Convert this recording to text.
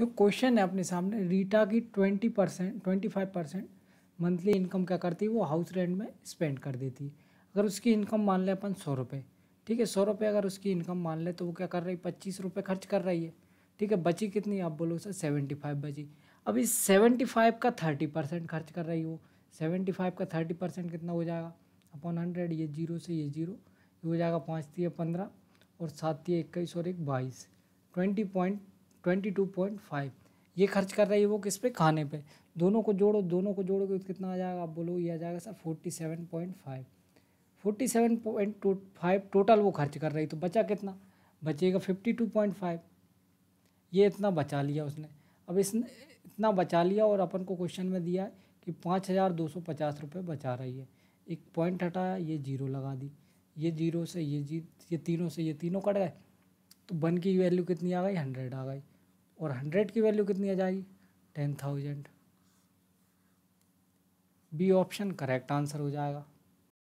जो क्वेश्चन है अपने सामने रीटा की twenty percent twenty five percent monthly income क्या करती है वो हाउस रेंट में स्पेंड कर देती है अगर उसकी इनकम मान लें अपन सौ रुपये ठीक है सौ रुपये अगर उसकी इनकम मान लें तो वो क्या कर रही है पच्चीस रुपये खर्च कर रही है ठीक है बची कितनी आप बोलो सर सेवेंटी फाइव बची अब इस सेवेंटी फाइव का थर्टी परसेंट खर्च कर रही हो सेवेंटी फाइव का थर्टी परसेंट कितना हो जाएगा अपन हंड्रेड ये जीरो से ये जीरो ये हो जाएगा पाँच थी पंद्रह और सात थी इक्कीस और एक बाईस twenty point twenty two point five ये खर्च कर रही है वो किस पे खाने पे दोनों को जोड़ो दोनों को जोड़ोगे तो कितना आ जाएगा आप बोलो ये आ जाएगा sir forty seven point five forty seven point two five total वो खर्च कर रही तो बचा कितना बचेगा फिफ्टी टू पॉइंट फाइव ये इतना बचा लिया उसने अब इस इतना बचा लिया और अपन को क्वेश्चन में दिया है कि पाँच हज़ार दो सौ पचास रुपये बचा रही है एक पॉइंट हटाया ये जीरो लगा दी ये जीरो से ये जी ये तीनों से ये तीनों कट गए तो वन की वैल्यू कितनी आ गई हंड्रेड आ गई और हंड्रेड की वैल्यू कितनी आ जाएगी ten thousand B option correct answer हो जाएगा